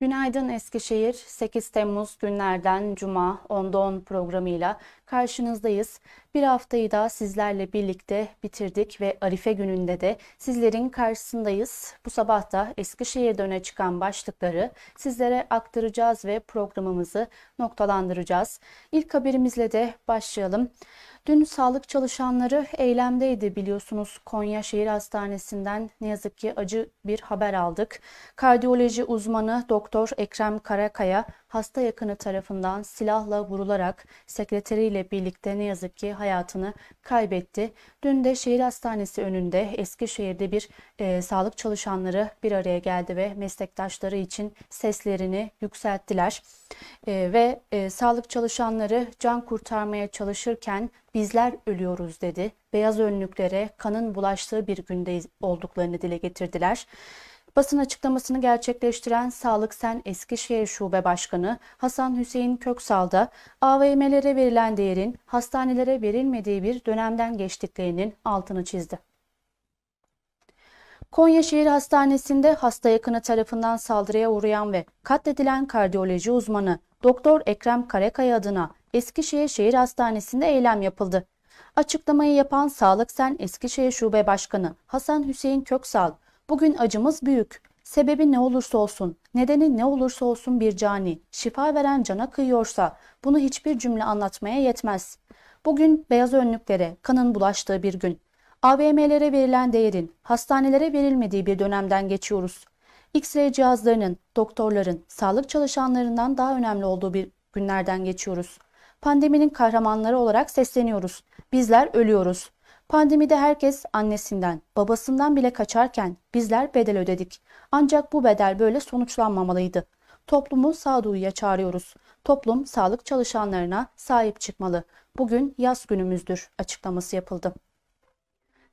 Günaydın Eskişehir. 8 Temmuz günlerden Cuma 10'da 10 programıyla karşınızdayız. Bir haftayı da sizlerle birlikte bitirdik ve Arife gününde de sizlerin karşısındayız. Bu sabah da Eskişehir'de öne çıkan başlıkları sizlere aktaracağız ve programımızı noktalandıracağız. İlk haberimizle de başlayalım. Dün sağlık çalışanları eylemdeydi biliyorsunuz Konya Şehir Hastanesi'nden ne yazık ki acı bir haber aldık. Kardiyoloji uzmanı Doktor Ekrem Karakaya hasta yakını tarafından silahla vurularak sekreteriyle birlikte ne yazık ki hayatını kaybetti. Dün de şehir hastanesi önünde Eskişehir'de bir e, sağlık çalışanları bir araya geldi ve meslektaşları için seslerini yükselttiler. E, ve e, sağlık çalışanları can kurtarmaya çalışırken bizler ölüyoruz dedi. Beyaz önlüklere kanın bulaştığı bir günde olduklarını dile getirdiler. Basın açıklamasını gerçekleştiren Sağlık Sen Eskişehir Şube Başkanı Hasan Hüseyin Köksal da AVM'lere verilen değerin hastanelere verilmediği bir dönemden geçtiklerinin altını çizdi. Konya Şehir Hastanesi'nde hasta yakını tarafından saldırıya uğrayan ve katledilen kardiyoloji uzmanı Doktor Ekrem Karakaya adına Eskişehir Şehir Hastanesi'nde eylem yapıldı. Açıklamayı yapan Sağlık Sen Eskişehir Şube Başkanı Hasan Hüseyin Köksal, Bugün acımız büyük. Sebebi ne olursa olsun, nedeni ne olursa olsun bir cani, şifa veren cana kıyıyorsa bunu hiçbir cümle anlatmaya yetmez. Bugün beyaz önlüklere, kanın bulaştığı bir gün. AVM'lere verilen değerin, hastanelere verilmediği bir dönemden geçiyoruz. X-ray cihazlarının, doktorların, sağlık çalışanlarından daha önemli olduğu bir günlerden geçiyoruz. Pandeminin kahramanları olarak sesleniyoruz. Bizler ölüyoruz. Pandemide herkes annesinden, babasından bile kaçarken bizler bedel ödedik. Ancak bu bedel böyle sonuçlanmamalıydı. Toplumu sağduyuya çağırıyoruz. Toplum sağlık çalışanlarına sahip çıkmalı. Bugün yaz günümüzdür açıklaması yapıldı.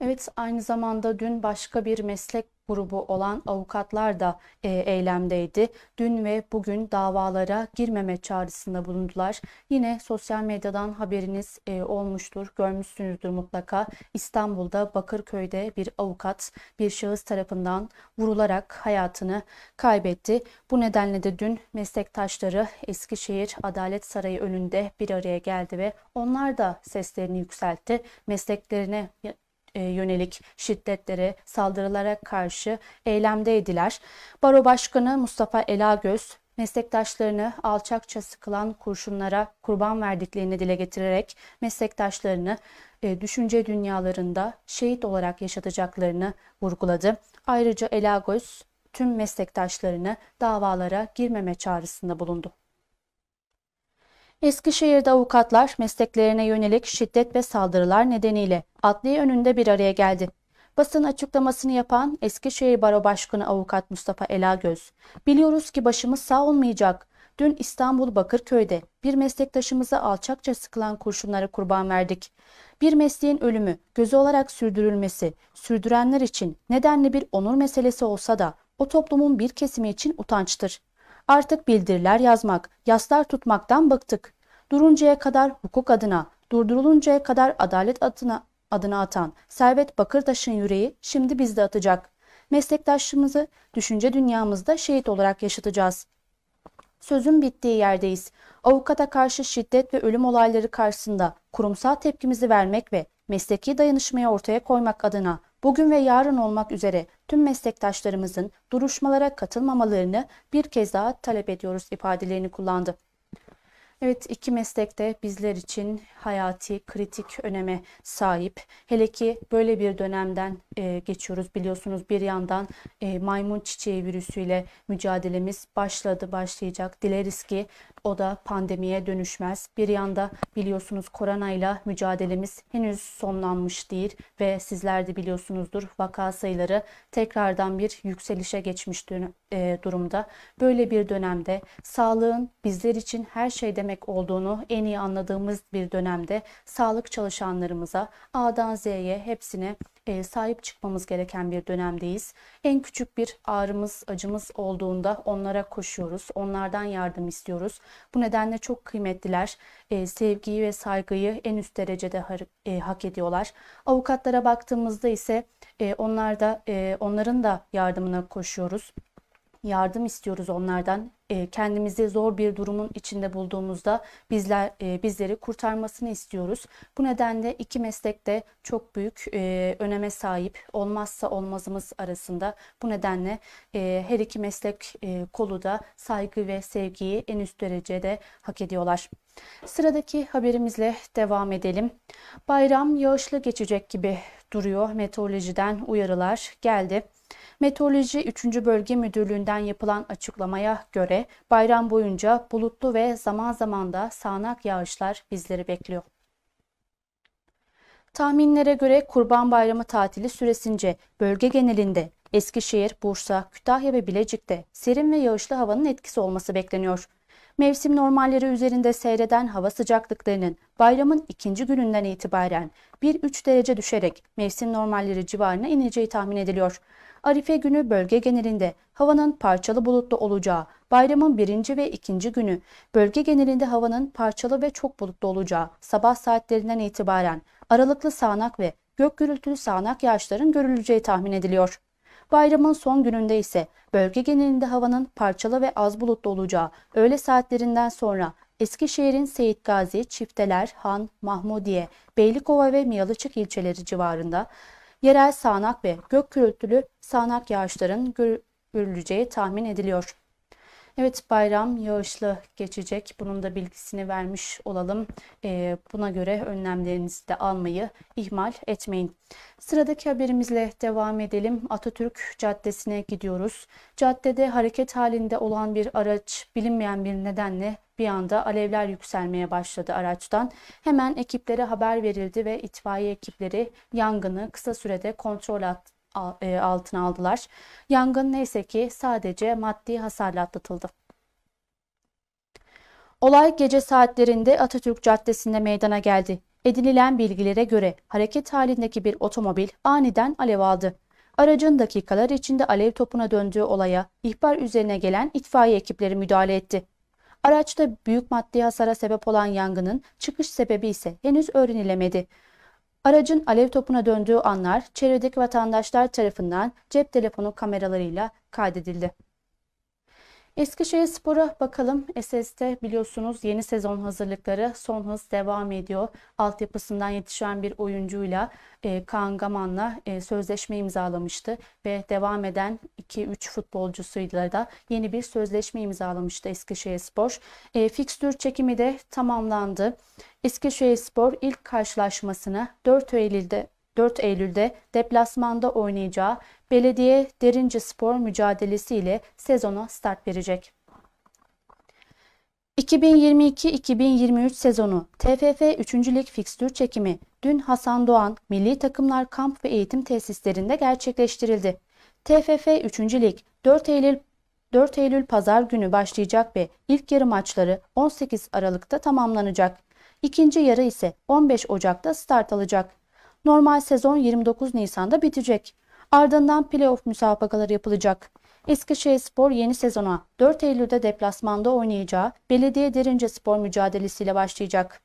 Evet aynı zamanda dün başka bir meslek grubu olan avukatlar da e, eylemdeydi. Dün ve bugün davalara girmeme çağrısında bulundular. Yine sosyal medyadan haberiniz e, olmuştur, görmüşsünüzdür mutlaka. İstanbul'da Bakırköy'de bir avukat bir şahıs tarafından vurularak hayatını kaybetti. Bu nedenle de dün meslektaşları Eskişehir Adalet Sarayı önünde bir araya geldi ve onlar da seslerini yükseltti. Mesleklerine e, yönelik şiddetlere, saldırılara karşı eylemdeydiler. Baro Başkanı Mustafa Elagöz, meslektaşlarını alçakça sıkılan kurşunlara kurban verdiklerini dile getirerek meslektaşlarını e, düşünce dünyalarında şehit olarak yaşatacaklarını vurguladı. Ayrıca Elagöz tüm meslektaşlarını davalara girmeme çağrısında bulundu. Eskişehir'de avukatlar mesleklerine yönelik şiddet ve saldırılar nedeniyle adli önünde bir araya geldi. Basın açıklamasını yapan Eskişehir Baro Başkanı Avukat Mustafa Elagöz, biliyoruz ki başımız sağ olmayacak. Dün İstanbul Bakırköy'de bir meslektaşımıza alçakça sıkılan kurşunlara kurban verdik. Bir mesleğin ölümü gözü olarak sürdürülmesi, sürdürenler için nedenli bir onur meselesi olsa da o toplumun bir kesimi için utançtır. Artık bildiriler yazmak, yaslar tutmaktan bıktık. Duruncaya kadar hukuk adına, durduruluncaya kadar adalet adına, adına atan Servet Bakırtaş'ın yüreği şimdi bizde atacak. Meslektaşımızı düşünce dünyamızda şehit olarak yaşatacağız. Sözün bittiği yerdeyiz. Avukata karşı şiddet ve ölüm olayları karşısında kurumsal tepkimizi vermek ve mesleki dayanışmayı ortaya koymak adına bugün ve yarın olmak üzere tüm meslektaşlarımızın duruşmalara katılmamalarını bir kez daha talep ediyoruz ifadelerini kullandı. Evet iki meslek de bizler için hayati kritik öneme sahip. Hele ki böyle bir dönemden e, geçiyoruz biliyorsunuz bir yandan e, maymun çiçeği virüsüyle mücadelemiz başladı başlayacak. Dileriz ki o da pandemiye dönüşmez. Bir yanda biliyorsunuz koronayla mücadelemiz henüz sonlanmış değil ve sizler de biliyorsunuzdur vaka sayıları tekrardan bir yükselişe geçmiş e, durumda. Böyle bir dönemde sağlığın bizler için her şey demek olduğunu en iyi anladığımız bir dönemde sağlık çalışanlarımıza A'dan Z'ye hepsine e, sahip çıkmamız gereken bir dönemdeyiz. En küçük bir ağrımız, acımız olduğunda onlara koşuyoruz. Onlardan yardım istiyoruz. Bu nedenle çok kıymetliler. E, sevgiyi ve saygıyı en üst derecede ha, e, hak ediyorlar. Avukatlara baktığımızda ise e, onlar da e, onların da yardımına koşuyoruz yardım istiyoruz onlardan e, kendimizi zor bir durumun içinde bulduğumuzda bizler e, bizleri kurtarmasını istiyoruz. Bu nedenle iki meslek de çok büyük e, öneme sahip. Olmazsa olmazımız arasında. Bu nedenle e, her iki meslek kolu da saygı ve sevgiyi en üst derecede hak ediyorlar. Sıradaki haberimizle devam edelim. Bayram yağışlı geçecek gibi duruyor. Meteorolojiden uyarılar geldi. Meteoroloji 3. Bölge Müdürlüğü'nden yapılan açıklamaya göre bayram boyunca bulutlu ve zaman zaman da sağanak yağışlar bizleri bekliyor. Tahminlere göre Kurban Bayramı tatili süresince bölge genelinde Eskişehir, Bursa, Kütahya ve Bilecik'te serin ve yağışlı havanın etkisi olması bekleniyor. Mevsim normalleri üzerinde seyreden hava sıcaklıklarının bayramın ikinci gününden itibaren 1-3 derece düşerek mevsim normalleri civarına ineceği tahmin ediliyor. Arife günü bölge genelinde havanın parçalı bulutlu olacağı, bayramın birinci ve ikinci günü bölge genelinde havanın parçalı ve çok bulutlu olacağı, sabah saatlerinden itibaren aralıklı sağanak ve gök gürültülü sağanak yağışların görüleceği tahmin ediliyor. Bayramın son gününde ise bölge genelinde havanın parçalı ve az bulutlu olacağı, öğle saatlerinden sonra Eskişehir'in Seyit Gazi, Çifteler, Han, Mahmudiye, Beylikova ve Miyalıçık ilçeleri civarında yerel sağanak ve gök gürültülü sağanak yağışların gör görüleceği tahmin ediliyor. Evet bayram yağışlı geçecek. Bunun da bilgisini vermiş olalım. Ee, buna göre önlemlerinizi de almayı ihmal etmeyin. Sıradaki haberimizle devam edelim. Atatürk Caddesi'ne gidiyoruz. Caddede hareket halinde olan bir araç bilinmeyen bir nedenle bir anda alevler yükselmeye başladı araçtan. Hemen ekiplere haber verildi ve itfaiye ekipleri yangını kısa sürede kontrol e, altına aldılar. Yangın neyse ki sadece maddi hasarla atlatıldı. Olay gece saatlerinde Atatürk Caddesi'nde meydana geldi. Edinilen bilgilere göre hareket halindeki bir otomobil aniden alev aldı. Aracın dakikalar içinde alev topuna döndüğü olaya ihbar üzerine gelen itfaiye ekipleri müdahale etti. Araçta büyük maddi hasara sebep olan yangının çıkış sebebi ise henüz öğrenilemedi. Aracın alev topuna döndüğü anlar çevredeki vatandaşlar tarafından cep telefonu kameralarıyla kaydedildi. Eskişehir Spor'a bakalım. SS'te biliyorsunuz yeni sezon hazırlıkları son hız devam ediyor. Altyapısından yetişen bir oyuncuyla e, Kaan Gaman'la e, sözleşme imzalamıştı ve devam eden 2-3 futbolcusuyla da yeni bir sözleşme imzalamıştı Eskişehir Spor. E, fikstür çekimi de tamamlandı. Eskişehir Spor ilk karşılaşmasını 4 Eylül'de 4 Eylül'de deplasmanda oynayacağı Belediye Derince Spor mücadelesiyle sezona start verecek. 2022-2023 sezonu TFF 3. Lig fikstür çekimi dün Hasan Doğan Milli Takımlar Kamp ve Eğitim Tesislerinde gerçekleştirildi. TFF 3. Lig 4 Eylül 4 Eylül pazar günü başlayacak ve ilk yarı maçları 18 Aralık'ta tamamlanacak. İkinci yarı ise 15 Ocak'ta start alacak. Normal sezon 29 Nisan'da bitecek. Ardından playoff müsabakaları yapılacak. Spor yeni sezona 4 Eylül'de deplasmanda oynayacağı Belediye Derince Spor mücadelesiyle başlayacak.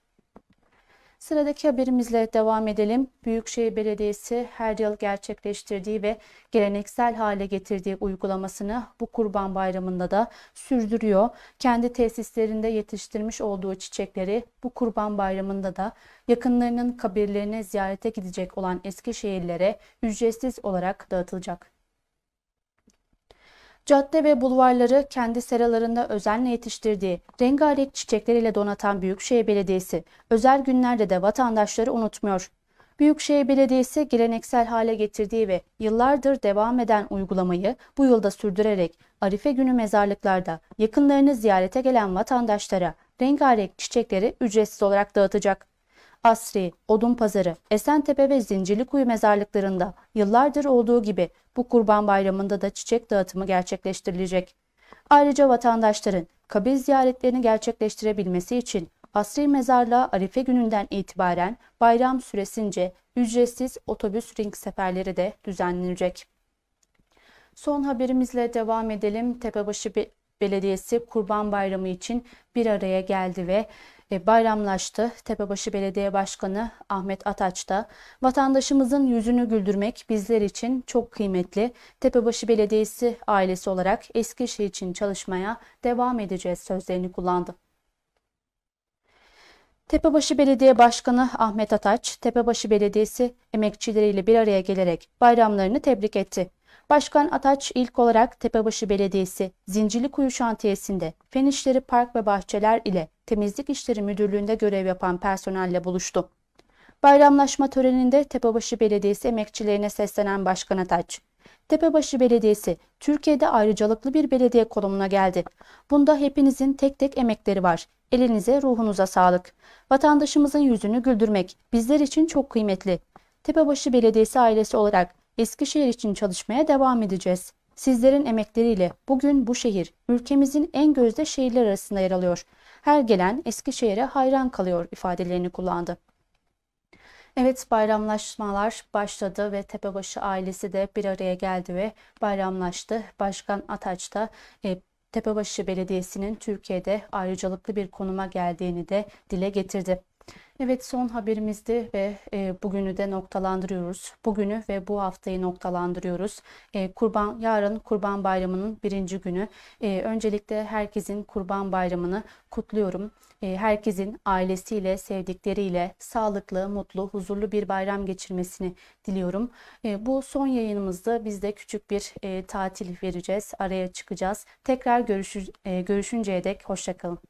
Sıradaki haberimizle devam edelim. Büyükşehir Belediyesi her yıl gerçekleştirdiği ve geleneksel hale getirdiği uygulamasını bu Kurban Bayramı'nda da sürdürüyor. Kendi tesislerinde yetiştirmiş olduğu çiçekleri bu Kurban Bayramı'nda da yakınlarının kabirlerine ziyarete gidecek olan Eskişehirlilere ücretsiz olarak dağıtılacak. Cadde ve bulvarları kendi seralarında özenle yetiştirdiği rengarenk çiçekleriyle donatan Büyükşehir Belediyesi özel günlerde de vatandaşları unutmuyor. Büyükşehir Belediyesi geleneksel hale getirdiği ve yıllardır devam eden uygulamayı bu yılda sürdürerek Arife günü mezarlıklarda yakınlarını ziyarete gelen vatandaşlara rengarenk çiçekleri ücretsiz olarak dağıtacak. Asri, pazarı, Esentepe ve Zincirlikuyu mezarlıklarında yıllardır olduğu gibi bu kurban bayramında da çiçek dağıtımı gerçekleştirilecek. Ayrıca vatandaşların kabir ziyaretlerini gerçekleştirebilmesi için Asri Mezarlığa Arife gününden itibaren bayram süresince ücretsiz otobüs ring seferleri de düzenlenecek. Son haberimizle devam edelim. Tepebaşı Belediyesi Kurban Bayramı için bir araya geldi ve bayramlaştı. Tepebaşı Belediye Başkanı Ahmet Ataç da vatandaşımızın yüzünü güldürmek bizler için çok kıymetli. Tepebaşı Belediyesi ailesi olarak Eskişehir için çalışmaya devam edeceğiz sözlerini kullandı. Tepebaşı Belediye Başkanı Ahmet Ataç, Tepebaşı Belediyesi emekçileriyle bir araya gelerek bayramlarını tebrik etti. Başkan Ataç ilk olarak Tepebaşı Belediyesi Zincirlikuyu Şantiyesi'nde Fen İşleri Park ve Bahçeler ile Temizlik İşleri Müdürlüğü'nde görev yapan personelle buluştu. Bayramlaşma töreninde Tepebaşı Belediyesi emekçilerine seslenen Başkan Ataç, Tepebaşı Belediyesi Türkiye'de ayrıcalıklı bir belediye konumuna geldi. Bunda hepinizin tek tek emekleri var. Elinize, ruhunuza sağlık. Vatandaşımızın yüzünü güldürmek bizler için çok kıymetli. Tepebaşı Belediyesi ailesi olarak Eskişehir için çalışmaya devam edeceğiz. Sizlerin emekleriyle bugün bu şehir ülkemizin en gözde şehirler arasında yer alıyor. Her gelen Eskişehir'e hayran kalıyor ifadelerini kullandı. Evet bayramlaşmalar başladı ve Tepebaşı ailesi de bir araya geldi ve bayramlaştı. Başkan Ataç da e, Tepebaşı Belediyesi'nin Türkiye'de ayrıcalıklı bir konuma geldiğini de dile getirdi. Evet son haberimizdi ve e, bugünü de noktalandırıyoruz. Bugünü ve bu haftayı noktalandırıyoruz. E, kurban Yarın Kurban Bayramı'nın birinci günü. E, öncelikle herkesin Kurban Bayramı'nı kutluyorum. E, herkesin ailesiyle, sevdikleriyle sağlıklı, mutlu, huzurlu bir bayram geçirmesini diliyorum. E, bu son yayınımızda biz de küçük bir e, tatil vereceğiz. Araya çıkacağız. Tekrar görüşü, e, görüşünceye dek hoşçakalın.